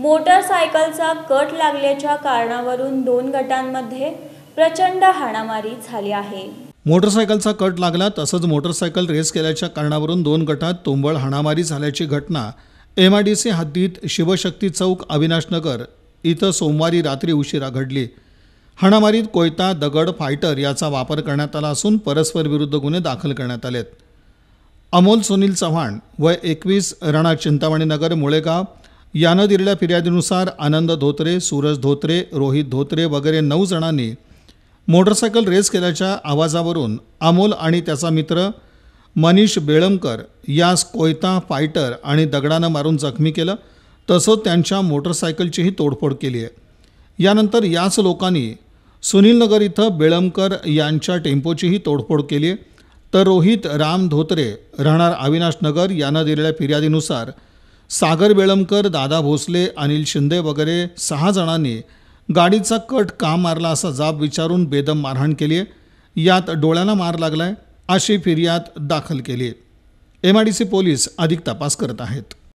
मोटरसायकलचा cut लागल्याच्या कारणावरून दोन गटांमध्ये प्रचंड हाणामारी झाली आहे मोटरसायकलचा कट लागला तसंच मोटरसायकल रेस केल्याच्या कारणावरून दोन गटात तोंबळ हाणामारी झाल्याची घटना एम आय डी सी हद्दीत शिवशक्ती चौक अविनाशनगर इथं सोमवारी रात्री उशिरा घडली हाणामारीत कोयता दगड फायटर याचा वापर करण्यात आला असून परस्पर विरुद्ध गुन्हे दाखल करण्यात आलेत अमोल सुनील चव्हाण व एकवीस रणा चिंतामणीनगर मुळेगाव यानं दिलेल्या फिर्यादीनुसार आनंद धोत्रे सूरज धोत्रे रोहित धोत्रे वगैरे नऊ जणांनी मोटरसायकल रेस केल्याच्या आवाजावरून अमोल आणि त्याचा मित्र मनीष बेळमकर यास कोयता फायटर आणि दगडानं मारून जखमी केलं तसंच त्यांच्या मोटरसायकलचीही तोडफोड केली आहे यानंतर याच लोकांनी सुनीलनगर इथं बेळमकर यांच्या टेम्पोचीही तोडफोड केली आहे तर रोहित राम धोत्रे राहणार अविनाश नगर यानं दिलेल्या फिर्यादीनुसार सागर बेळमकर दादा भोसले अनिल शिंदे वगैरे सहा जणांनी गाडीचा कट का मारला असा जाब विचारून बेदम मारहाण केली आहे यात डोळ्यांना मार लागलाय अशी फिर्याद दाखल केली आहे एम पोलीस अधिक तपास करत आहेत